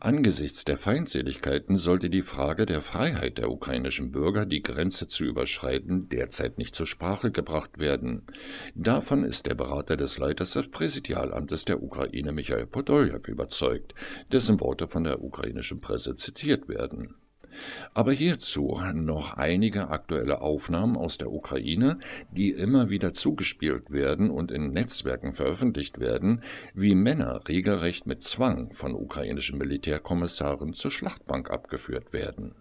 Angesichts der Feindseligkeiten sollte die Frage der Freiheit der ukrainischen Bürger, die Grenze zu überschreiten, derzeit nicht zur Sprache gebracht werden. Davon ist der Berater des Leiters des Präsidialamtes der Ukraine Michael Podoljak überzeugt, dessen Worte von der ukrainischen Presse zitiert werden. Aber hierzu noch einige aktuelle Aufnahmen aus der Ukraine, die immer wieder zugespielt werden und in Netzwerken veröffentlicht werden, wie Männer regelrecht mit Zwang von ukrainischen Militärkommissaren zur Schlachtbank abgeführt werden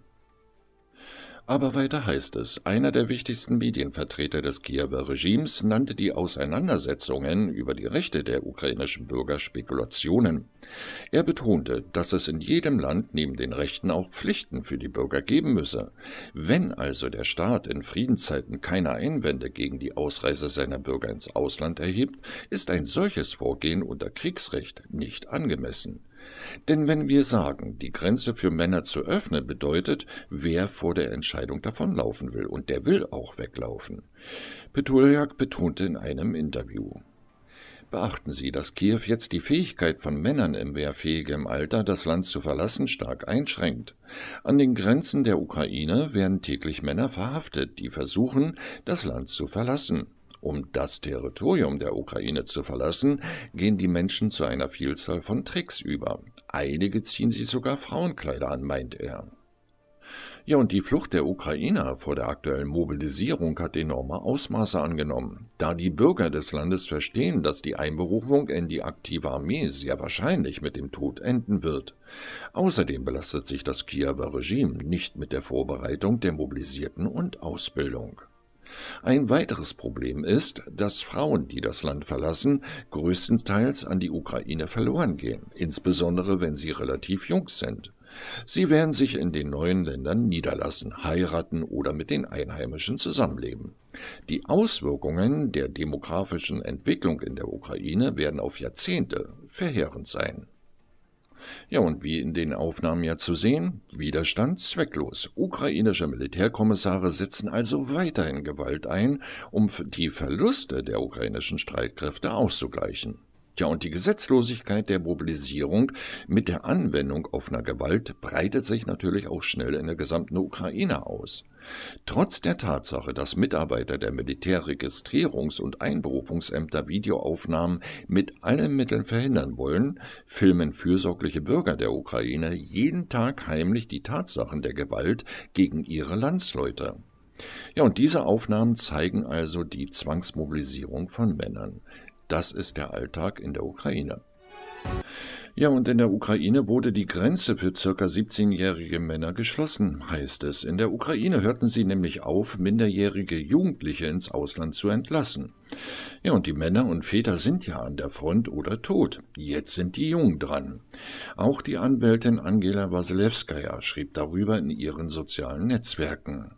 aber weiter heißt es, einer der wichtigsten Medienvertreter des Kiewer Regimes nannte die Auseinandersetzungen über die Rechte der ukrainischen Bürger Spekulationen. Er betonte, dass es in jedem Land neben den Rechten auch Pflichten für die Bürger geben müsse. Wenn also der Staat in Friedenszeiten keine Einwände gegen die Ausreise seiner Bürger ins Ausland erhebt, ist ein solches Vorgehen unter Kriegsrecht nicht angemessen. Denn wenn wir sagen, die Grenze für Männer zu öffnen, bedeutet, wer vor der Entscheidung davonlaufen will, und der will auch weglaufen. Petuljak betonte in einem Interview. Beachten Sie, dass Kiew jetzt die Fähigkeit von Männern im wehrfähigem Alter, das Land zu verlassen, stark einschränkt. An den Grenzen der Ukraine werden täglich Männer verhaftet, die versuchen, das Land zu verlassen. Um das Territorium der Ukraine zu verlassen, gehen die Menschen zu einer Vielzahl von Tricks über. Einige ziehen sich sogar Frauenkleider an, meint er. Ja, und die Flucht der Ukrainer vor der aktuellen Mobilisierung hat enorme Ausmaße angenommen. Da die Bürger des Landes verstehen, dass die Einberufung in die aktive Armee sehr wahrscheinlich mit dem Tod enden wird. Außerdem belastet sich das Kiewer Regime nicht mit der Vorbereitung der Mobilisierten und Ausbildung. Ein weiteres Problem ist, dass Frauen, die das Land verlassen, größtenteils an die Ukraine verloren gehen, insbesondere wenn sie relativ jung sind. Sie werden sich in den neuen Ländern niederlassen, heiraten oder mit den Einheimischen zusammenleben. Die Auswirkungen der demografischen Entwicklung in der Ukraine werden auf Jahrzehnte verheerend sein. Ja, und wie in den Aufnahmen ja zu sehen, Widerstand zwecklos. Ukrainische Militärkommissare setzen also weiterhin Gewalt ein, um die Verluste der ukrainischen Streitkräfte auszugleichen. Tja, und die Gesetzlosigkeit der Mobilisierung mit der Anwendung offener Gewalt breitet sich natürlich auch schnell in der gesamten Ukraine aus. Trotz der Tatsache, dass Mitarbeiter der Militärregistrierungs- und Einberufungsämter Videoaufnahmen mit allen Mitteln verhindern wollen, filmen fürsorgliche Bürger der Ukraine jeden Tag heimlich die Tatsachen der Gewalt gegen ihre Landsleute. Ja, und diese Aufnahmen zeigen also die Zwangsmobilisierung von Männern. Das ist der Alltag in der Ukraine. Ja, und in der Ukraine wurde die Grenze für circa 17-jährige Männer geschlossen, heißt es. In der Ukraine hörten sie nämlich auf, minderjährige Jugendliche ins Ausland zu entlassen. Ja, und die Männer und Väter sind ja an der Front oder tot. Jetzt sind die Jungen dran. Auch die Anwältin Angela Wasilewskaja schrieb darüber in ihren sozialen Netzwerken.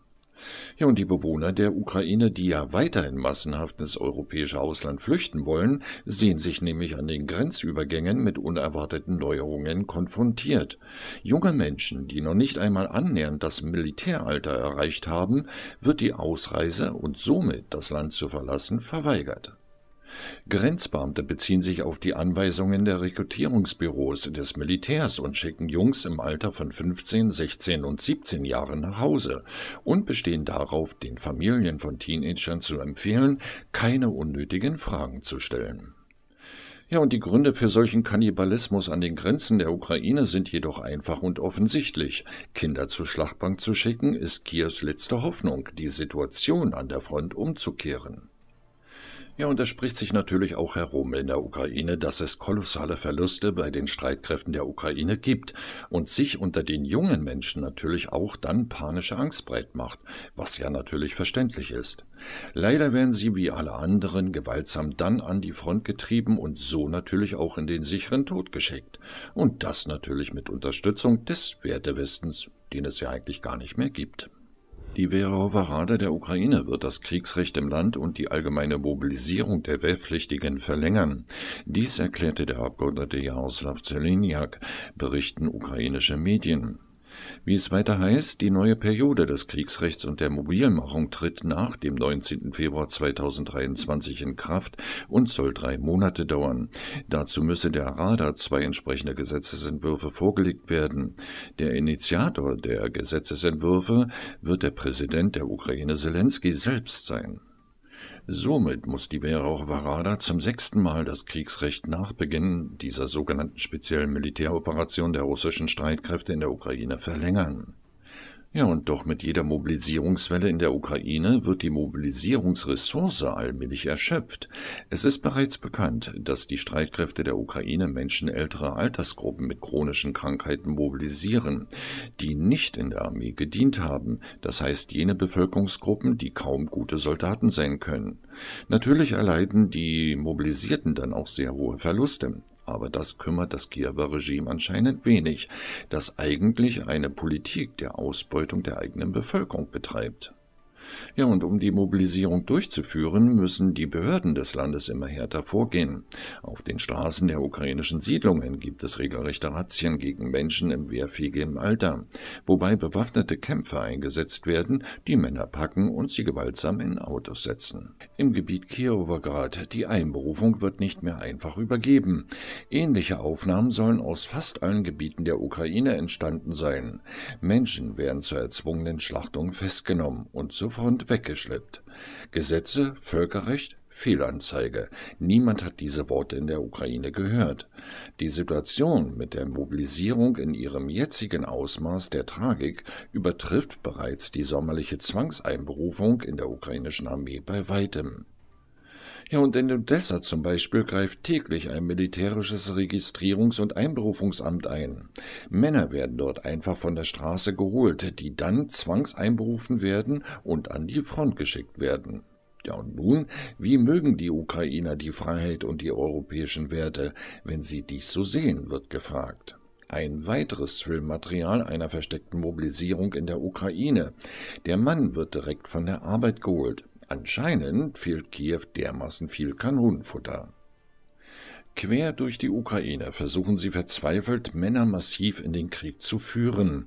Ja, und die Bewohner der Ukraine, die ja weiterhin massenhaft ins europäische Ausland flüchten wollen, sehen sich nämlich an den Grenzübergängen mit unerwarteten Neuerungen konfrontiert. Junge Menschen, die noch nicht einmal annähernd das Militäralter erreicht haben, wird die Ausreise und somit das Land zu verlassen verweigert. Grenzbeamte beziehen sich auf die Anweisungen der Rekrutierungsbüros des Militärs und schicken Jungs im Alter von 15, 16 und 17 Jahren nach Hause und bestehen darauf, den Familien von Teenagern zu empfehlen, keine unnötigen Fragen zu stellen. Ja, und die Gründe für solchen Kannibalismus an den Grenzen der Ukraine sind jedoch einfach und offensichtlich. Kinder zur Schlachtbank zu schicken, ist Kiews letzte Hoffnung, die Situation an der Front umzukehren. Ja, und es spricht sich natürlich auch herum in der Ukraine, dass es kolossale Verluste bei den Streitkräften der Ukraine gibt und sich unter den jungen Menschen natürlich auch dann panische Angst breit macht, was ja natürlich verständlich ist. Leider werden sie wie alle anderen gewaltsam dann an die Front getrieben und so natürlich auch in den sicheren Tod geschickt. Und das natürlich mit Unterstützung des Wertewissens, den es ja eigentlich gar nicht mehr gibt. Die Werowarader der Ukraine wird das Kriegsrecht im Land und die allgemeine Mobilisierung der Wehrpflichtigen verlängern. Dies erklärte der Abgeordnete Jaroslav Zeleniak, berichten ukrainische Medien. Wie es weiter heißt, die neue Periode des Kriegsrechts und der Mobilmachung tritt nach dem 19. Februar 2023 in Kraft und soll drei Monate dauern. Dazu müsse der RADA zwei entsprechende Gesetzesentwürfe vorgelegt werden. Der Initiator der Gesetzesentwürfe wird der Präsident der Ukraine Zelensky selbst sein. Somit muss die Wehrauch Varada zum sechsten Mal das Kriegsrecht nach Beginn dieser sogenannten speziellen Militäroperation der russischen Streitkräfte in der Ukraine verlängern ja, und doch mit jeder Mobilisierungswelle in der Ukraine wird die Mobilisierungsressource allmählich erschöpft. Es ist bereits bekannt, dass die Streitkräfte der Ukraine Menschen älterer Altersgruppen mit chronischen Krankheiten mobilisieren, die nicht in der Armee gedient haben, das heißt jene Bevölkerungsgruppen, die kaum gute Soldaten sein können. Natürlich erleiden die Mobilisierten dann auch sehr hohe Verluste. Aber das kümmert das Kiewer Regime anscheinend wenig, das eigentlich eine Politik der Ausbeutung der eigenen Bevölkerung betreibt. Ja, und um die Mobilisierung durchzuführen, müssen die Behörden des Landes immer härter vorgehen. Auf den Straßen der ukrainischen Siedlungen gibt es regelrechte Razzien gegen Menschen im wehrfähigen Alter, wobei bewaffnete Kämpfer eingesetzt werden, die Männer packen und sie gewaltsam in Autos setzen. Im Gebiet Kirovohrgrad, die Einberufung wird nicht mehr einfach übergeben. Ähnliche Aufnahmen sollen aus fast allen Gebieten der Ukraine entstanden sein. Menschen werden zur erzwungenen Schlachtung festgenommen und sofort und weggeschleppt. Gesetze, Völkerrecht, Fehlanzeige. Niemand hat diese Worte in der Ukraine gehört. Die Situation mit der Mobilisierung in ihrem jetzigen Ausmaß der Tragik übertrifft bereits die sommerliche Zwangseinberufung in der ukrainischen Armee bei weitem. Ja, und in Odessa zum Beispiel greift täglich ein militärisches Registrierungs- und Einberufungsamt ein. Männer werden dort einfach von der Straße geholt, die dann zwangseinberufen werden und an die Front geschickt werden. Ja, und nun, wie mögen die Ukrainer die Freiheit und die europäischen Werte, wenn sie dies so sehen, wird gefragt ein weiteres Filmmaterial einer versteckten Mobilisierung in der Ukraine. Der Mann wird direkt von der Arbeit geholt. Anscheinend fehlt Kiew dermaßen viel Kanonenfutter. Quer durch die Ukraine versuchen sie verzweifelt, Männer massiv in den Krieg zu führen.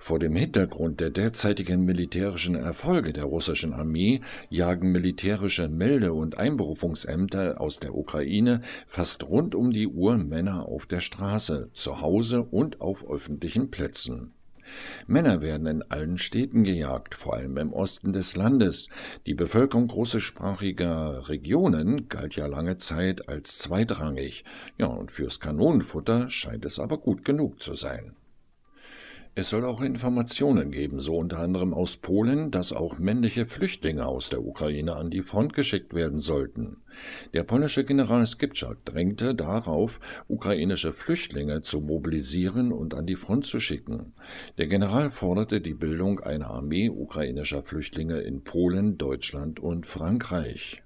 Vor dem Hintergrund der derzeitigen militärischen Erfolge der russischen Armee jagen militärische Melde- und Einberufungsämter aus der Ukraine fast rund um die Uhr Männer auf der Straße, zu Hause und auf öffentlichen Plätzen. Männer werden in allen Städten gejagt, vor allem im Osten des Landes. Die Bevölkerung großsprachiger Regionen galt ja lange Zeit als zweitrangig. Ja, und fürs Kanonenfutter scheint es aber gut genug zu sein. Es soll auch Informationen geben, so unter anderem aus Polen, dass auch männliche Flüchtlinge aus der Ukraine an die Front geschickt werden sollten. Der polnische General Skipczak drängte darauf, ukrainische Flüchtlinge zu mobilisieren und an die Front zu schicken. Der General forderte die Bildung einer Armee ukrainischer Flüchtlinge in Polen, Deutschland und Frankreich.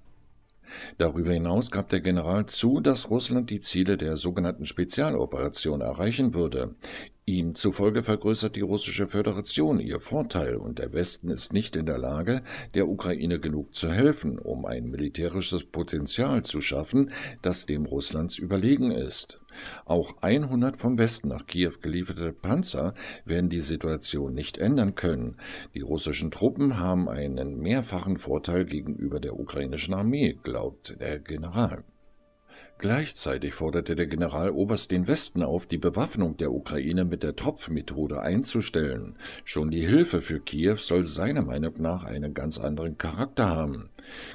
Darüber hinaus gab der General zu, dass Russland die Ziele der sogenannten Spezialoperation erreichen würde. Ihm zufolge vergrößert die russische Föderation ihr Vorteil und der Westen ist nicht in der Lage, der Ukraine genug zu helfen, um ein militärisches Potenzial zu schaffen, das dem Russlands überlegen ist. Auch 100 vom Westen nach Kiew gelieferte Panzer werden die Situation nicht ändern können. Die russischen Truppen haben einen mehrfachen Vorteil gegenüber der ukrainischen Armee, glaubt der General. Gleichzeitig forderte der Generaloberst den Westen auf, die Bewaffnung der Ukraine mit der Tropfmethode einzustellen. Schon die Hilfe für Kiew soll seiner Meinung nach einen ganz anderen Charakter haben.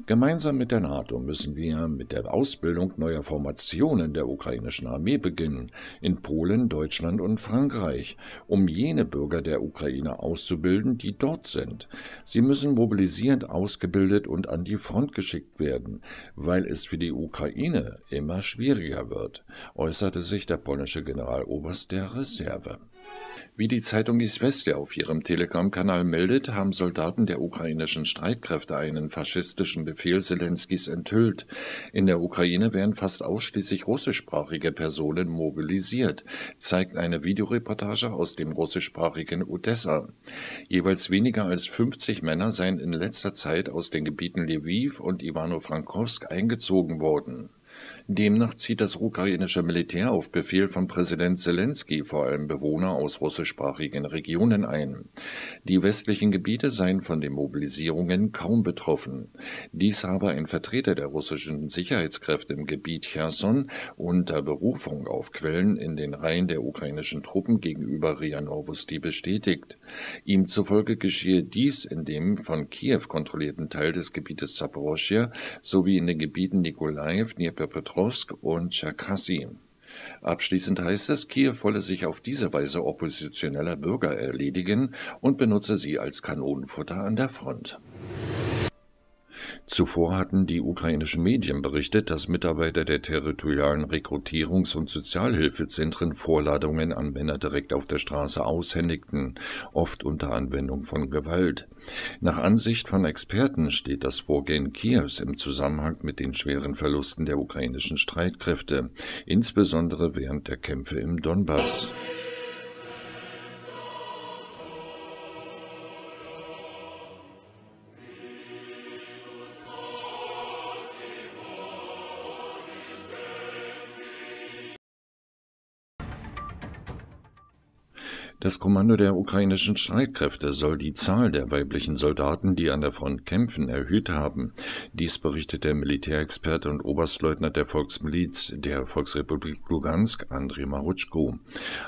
Gemeinsam mit der NATO müssen wir mit der Ausbildung neuer Formationen der ukrainischen Armee beginnen, in Polen, Deutschland und Frankreich, um jene Bürger der Ukraine auszubilden, die dort sind. Sie müssen mobilisierend ausgebildet und an die Front geschickt werden, weil es für die Ukraine immer schwieriger wird, äußerte sich der polnische Generaloberst der Reserve. Wie die Zeitung Isvestia auf ihrem Telegram-Kanal meldet, haben Soldaten der ukrainischen Streitkräfte einen faschistischen Befehl Zelenskis enthüllt. In der Ukraine werden fast ausschließlich russischsprachige Personen mobilisiert, zeigt eine Videoreportage aus dem russischsprachigen Odessa. Jeweils weniger als 50 Männer seien in letzter Zeit aus den Gebieten Lviv und ivano frankowsk eingezogen worden. Demnach zieht das ukrainische Militär auf Befehl von Präsident Zelensky vor allem Bewohner aus russischsprachigen Regionen ein. Die westlichen Gebiete seien von den Mobilisierungen kaum betroffen. Dies habe ein Vertreter der russischen Sicherheitskräfte im Gebiet Cherson unter Berufung auf Quellen in den Reihen der ukrainischen Truppen gegenüber RIA Novosti bestätigt. Ihm zufolge geschehe dies in dem von Kiew kontrollierten Teil des Gebietes Saporoschja sowie in den Gebieten Nikolaev, Dnipropetrovsk und Tscherkassy. Abschließend heißt es, Kiew wolle sich auf diese Weise oppositioneller Bürger erledigen und benutze sie als Kanonenfutter an der Front. Zuvor hatten die ukrainischen Medien berichtet, dass Mitarbeiter der territorialen Rekrutierungs- und Sozialhilfezentren Vorladungen an Männer direkt auf der Straße aushändigten, oft unter Anwendung von Gewalt. Nach Ansicht von Experten steht das Vorgehen Kiews im Zusammenhang mit den schweren Verlusten der ukrainischen Streitkräfte, insbesondere während der Kämpfe im Donbass. Das Kommando der ukrainischen Streitkräfte soll die Zahl der weiblichen Soldaten, die an der Front kämpfen, erhöht haben. Dies berichtet der Militärexperte und Oberstleutnant der Volksmiliz der Volksrepublik Lugansk, Andrei Marutschko.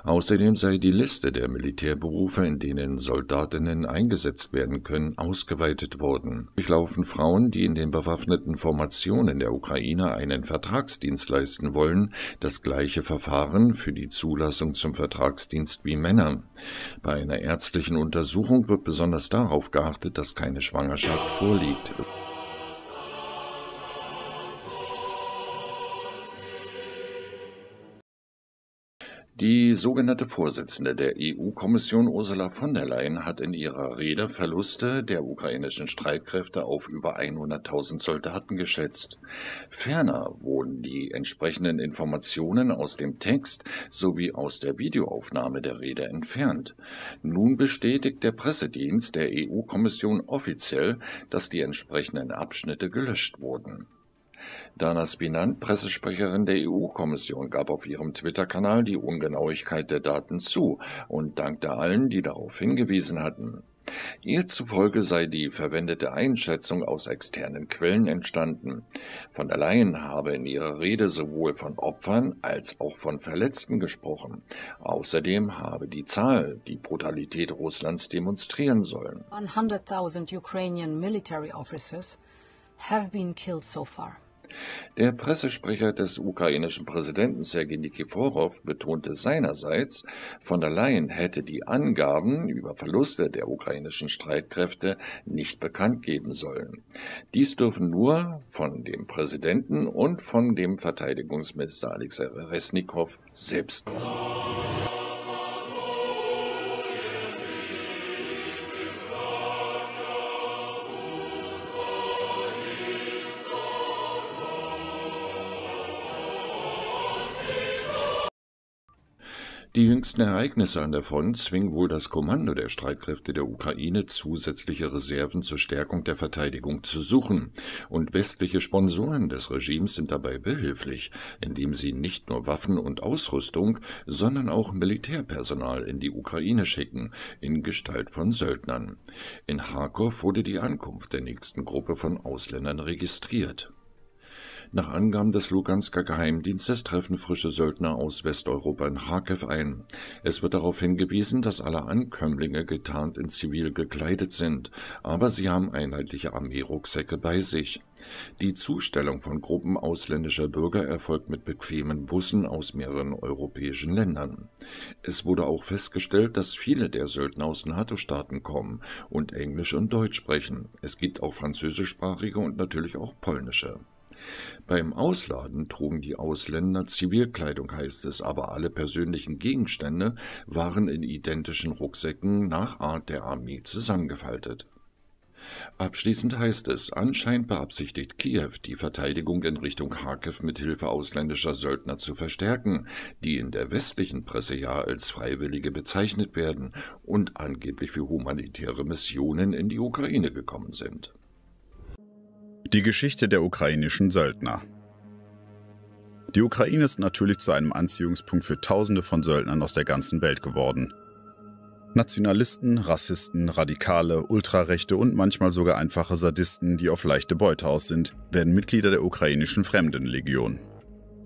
Außerdem sei die Liste der Militärberufe, in denen Soldatinnen eingesetzt werden können, ausgeweitet worden. Durchlaufen Frauen, die in den bewaffneten Formationen der Ukraine einen Vertragsdienst leisten wollen, das gleiche Verfahren für die Zulassung zum Vertragsdienst wie Männer. Bei einer ärztlichen Untersuchung wird besonders darauf geachtet, dass keine Schwangerschaft vorliegt. Die sogenannte Vorsitzende der EU-Kommission Ursula von der Leyen hat in ihrer Rede Verluste der ukrainischen Streitkräfte auf über 100.000 Soldaten geschätzt. Ferner wurden die entsprechenden Informationen aus dem Text sowie aus der Videoaufnahme der Rede entfernt. Nun bestätigt der Pressedienst der EU-Kommission offiziell, dass die entsprechenden Abschnitte gelöscht wurden Dana Spinant, Pressesprecherin der EU-Kommission, gab auf ihrem Twitter-Kanal die Ungenauigkeit der Daten zu und dankte allen, die darauf hingewiesen hatten. Ihr zufolge sei die verwendete Einschätzung aus externen Quellen entstanden. Von der Leyen habe in ihrer Rede sowohl von Opfern als auch von Verletzten gesprochen. Außerdem habe die Zahl die Brutalität Russlands demonstrieren sollen. 100.000 Ukrainian military officers have been killed so far. Der Pressesprecher des ukrainischen Präsidenten Sergei Nikiforow betonte seinerseits, von der Leyen hätte die Angaben über Verluste der ukrainischen Streitkräfte nicht bekannt geben sollen. Dies dürfen nur von dem Präsidenten und von dem Verteidigungsminister Alexei Resnikow selbst. Die jüngsten Ereignisse an der Front zwingen wohl das Kommando der Streitkräfte der Ukraine, zusätzliche Reserven zur Stärkung der Verteidigung zu suchen. Und westliche Sponsoren des Regimes sind dabei behilflich, indem sie nicht nur Waffen und Ausrüstung, sondern auch Militärpersonal in die Ukraine schicken, in Gestalt von Söldnern. In Kharkov wurde die Ankunft der nächsten Gruppe von Ausländern registriert. Nach Angaben des Lugansker Geheimdienstes treffen frische Söldner aus Westeuropa in Kharkiv ein. Es wird darauf hingewiesen, dass alle Ankömmlinge getarnt in zivil gekleidet sind, aber sie haben einheitliche Armee-Rucksäcke bei sich. Die Zustellung von Gruppen ausländischer Bürger erfolgt mit bequemen Bussen aus mehreren europäischen Ländern. Es wurde auch festgestellt, dass viele der Söldner aus NATO-Staaten kommen und Englisch und Deutsch sprechen. Es gibt auch französischsprachige und natürlich auch polnische. Beim Ausladen trugen die Ausländer Zivilkleidung, heißt es, aber alle persönlichen Gegenstände waren in identischen Rucksäcken nach Art der Armee zusammengefaltet. Abschließend heißt es, anscheinend beabsichtigt Kiew, die Verteidigung in Richtung Kharkiv mit Hilfe ausländischer Söldner zu verstärken, die in der westlichen Presse ja als Freiwillige bezeichnet werden und angeblich für humanitäre Missionen in die Ukraine gekommen sind. Die Geschichte der ukrainischen Söldner. Die Ukraine ist natürlich zu einem Anziehungspunkt für Tausende von Söldnern aus der ganzen Welt geworden. Nationalisten, Rassisten, Radikale, Ultrarechte und manchmal sogar einfache Sadisten, die auf leichte Beute aus sind, werden Mitglieder der ukrainischen Fremdenlegion.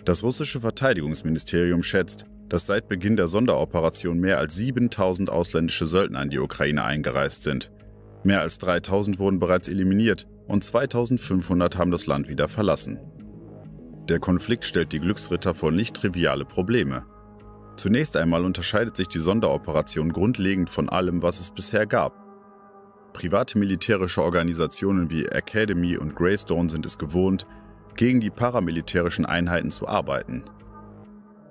Das russische Verteidigungsministerium schätzt, dass seit Beginn der Sonderoperation mehr als 7000 ausländische Söldner in die Ukraine eingereist sind. Mehr als 3000 wurden bereits eliminiert und 2500 haben das Land wieder verlassen. Der Konflikt stellt die Glücksritter vor nicht triviale Probleme. Zunächst einmal unterscheidet sich die Sonderoperation grundlegend von allem, was es bisher gab. Private militärische Organisationen wie Academy und Greystone sind es gewohnt, gegen die paramilitärischen Einheiten zu arbeiten.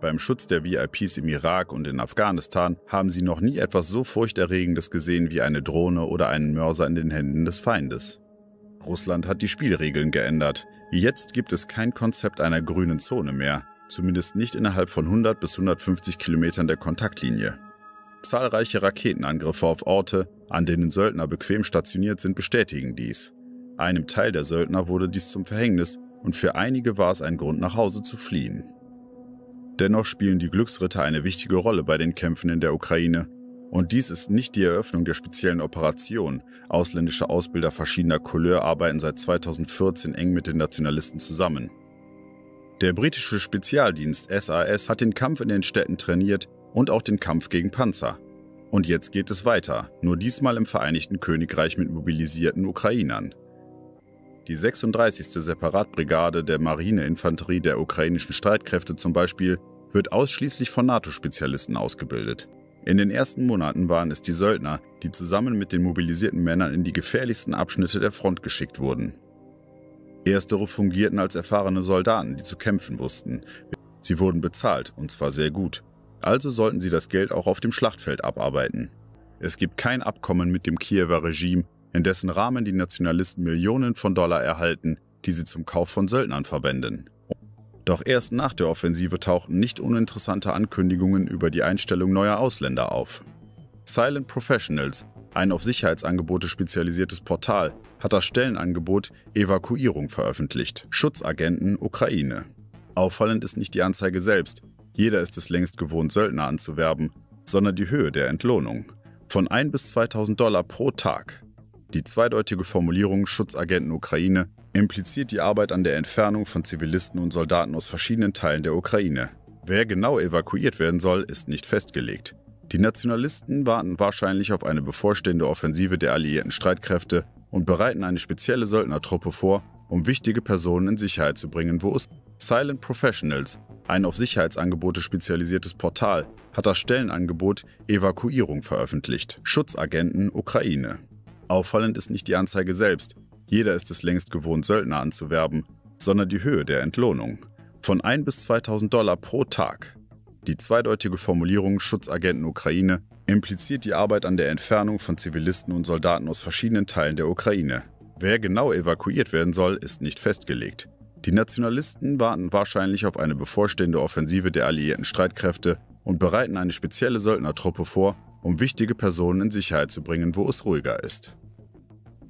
Beim Schutz der VIPs im Irak und in Afghanistan haben sie noch nie etwas so Furchterregendes gesehen wie eine Drohne oder einen Mörser in den Händen des Feindes. Russland hat die Spielregeln geändert. Jetzt gibt es kein Konzept einer grünen Zone mehr, zumindest nicht innerhalb von 100 bis 150 Kilometern der Kontaktlinie. Zahlreiche Raketenangriffe auf Orte, an denen Söldner bequem stationiert sind, bestätigen dies. Einem Teil der Söldner wurde dies zum Verhängnis und für einige war es ein Grund, nach Hause zu fliehen. Dennoch spielen die Glücksritter eine wichtige Rolle bei den Kämpfen in der Ukraine und dies ist nicht die Eröffnung der speziellen Operation. Ausländische Ausbilder verschiedener Couleur arbeiten seit 2014 eng mit den Nationalisten zusammen. Der britische Spezialdienst SAS hat den Kampf in den Städten trainiert und auch den Kampf gegen Panzer. Und jetzt geht es weiter, nur diesmal im Vereinigten Königreich mit mobilisierten Ukrainern. Die 36. Separatbrigade der Marineinfanterie der ukrainischen Streitkräfte zum Beispiel wird ausschließlich von NATO-Spezialisten ausgebildet. In den ersten Monaten waren es die Söldner, die zusammen mit den mobilisierten Männern in die gefährlichsten Abschnitte der Front geschickt wurden. Erstere fungierten als erfahrene Soldaten, die zu kämpfen wussten. Sie wurden bezahlt, und zwar sehr gut. Also sollten sie das Geld auch auf dem Schlachtfeld abarbeiten. Es gibt kein Abkommen mit dem Kiewer Regime, in dessen Rahmen die Nationalisten Millionen von Dollar erhalten, die sie zum Kauf von Söldnern verwenden. Doch erst nach der Offensive tauchten nicht uninteressante Ankündigungen über die Einstellung neuer Ausländer auf. Silent Professionals, ein auf Sicherheitsangebote spezialisiertes Portal, hat das Stellenangebot Evakuierung veröffentlicht. Schutzagenten Ukraine. Auffallend ist nicht die Anzeige selbst, jeder ist es längst gewohnt, Söldner anzuwerben, sondern die Höhe der Entlohnung. Von 1 bis 2000 Dollar pro Tag. Die zweideutige Formulierung Schutzagenten Ukraine impliziert die Arbeit an der Entfernung von Zivilisten und Soldaten aus verschiedenen Teilen der Ukraine. Wer genau evakuiert werden soll, ist nicht festgelegt. Die Nationalisten warten wahrscheinlich auf eine bevorstehende Offensive der alliierten Streitkräfte und bereiten eine spezielle Söldnertruppe vor, um wichtige Personen in Sicherheit zu bringen, wo es Silent Professionals, ein auf Sicherheitsangebote spezialisiertes Portal, hat das Stellenangebot Evakuierung veröffentlicht. Schutzagenten Ukraine. Auffallend ist nicht die Anzeige selbst, jeder ist es längst gewohnt, Söldner anzuwerben, sondern die Höhe der Entlohnung. Von 1 bis 2000 Dollar pro Tag. Die zweideutige Formulierung Schutzagenten Ukraine impliziert die Arbeit an der Entfernung von Zivilisten und Soldaten aus verschiedenen Teilen der Ukraine. Wer genau evakuiert werden soll, ist nicht festgelegt. Die Nationalisten warten wahrscheinlich auf eine bevorstehende Offensive der alliierten Streitkräfte und bereiten eine spezielle Söldnertruppe vor, um wichtige Personen in Sicherheit zu bringen, wo es ruhiger ist.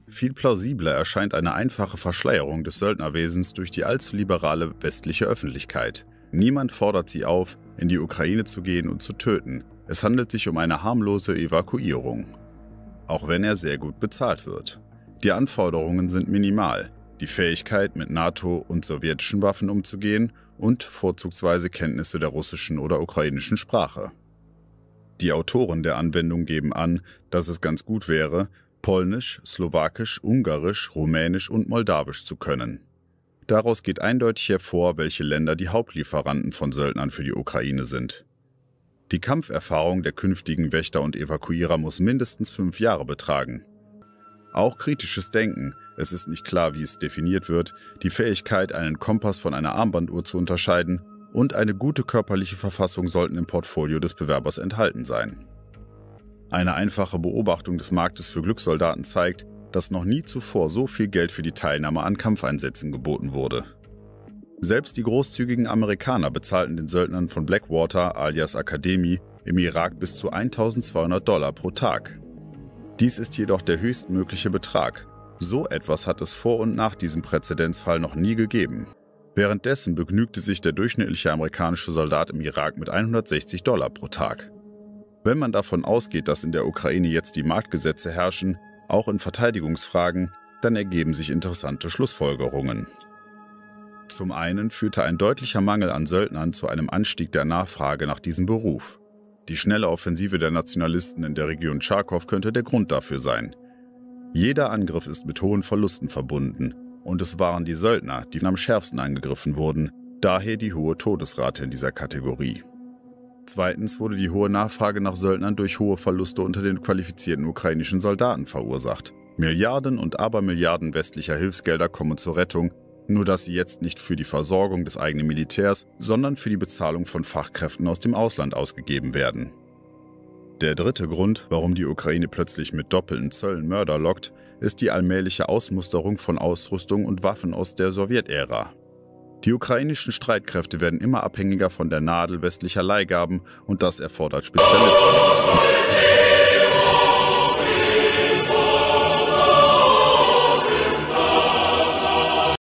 Viel plausibler erscheint eine einfache Verschleierung des Söldnerwesens durch die allzu liberale westliche Öffentlichkeit. Niemand fordert sie auf, in die Ukraine zu gehen und zu töten. Es handelt sich um eine harmlose Evakuierung. Auch wenn er sehr gut bezahlt wird. Die Anforderungen sind minimal. Die Fähigkeit, mit NATO- und sowjetischen Waffen umzugehen und vorzugsweise Kenntnisse der russischen oder ukrainischen Sprache. Die Autoren der Anwendung geben an, dass es ganz gut wäre, Polnisch, Slowakisch, Ungarisch, Rumänisch und Moldawisch zu können. Daraus geht eindeutig hervor, welche Länder die Hauptlieferanten von Söldnern für die Ukraine sind. Die Kampferfahrung der künftigen Wächter und Evakuierer muss mindestens fünf Jahre betragen. Auch kritisches Denken, es ist nicht klar, wie es definiert wird, die Fähigkeit, einen Kompass von einer Armbanduhr zu unterscheiden und eine gute körperliche Verfassung sollten im Portfolio des Bewerbers enthalten sein. Eine einfache Beobachtung des Marktes für Glückssoldaten zeigt, dass noch nie zuvor so viel Geld für die Teilnahme an Kampfeinsätzen geboten wurde. Selbst die großzügigen Amerikaner bezahlten den Söldnern von Blackwater alias Akademie im Irak bis zu 1200 Dollar pro Tag. Dies ist jedoch der höchstmögliche Betrag. So etwas hat es vor und nach diesem Präzedenzfall noch nie gegeben. Währenddessen begnügte sich der durchschnittliche amerikanische Soldat im Irak mit 160 Dollar pro Tag. Wenn man davon ausgeht, dass in der Ukraine jetzt die Marktgesetze herrschen, auch in Verteidigungsfragen, dann ergeben sich interessante Schlussfolgerungen. Zum einen führte ein deutlicher Mangel an Söldnern zu einem Anstieg der Nachfrage nach diesem Beruf. Die schnelle Offensive der Nationalisten in der Region Charkow könnte der Grund dafür sein. Jeder Angriff ist mit hohen Verlusten verbunden und es waren die Söldner, die am schärfsten angegriffen wurden, daher die hohe Todesrate in dieser Kategorie. Zweitens wurde die hohe Nachfrage nach Söldnern durch hohe Verluste unter den qualifizierten ukrainischen Soldaten verursacht. Milliarden und Abermilliarden westlicher Hilfsgelder kommen zur Rettung, nur dass sie jetzt nicht für die Versorgung des eigenen Militärs, sondern für die Bezahlung von Fachkräften aus dem Ausland ausgegeben werden. Der dritte Grund, warum die Ukraine plötzlich mit doppelten Zöllen Mörder lockt, ist die allmähliche Ausmusterung von Ausrüstung und Waffen aus der Sowjetära. Die ukrainischen Streitkräfte werden immer abhängiger von der Nadel westlicher Leihgaben und das erfordert Spezialisten.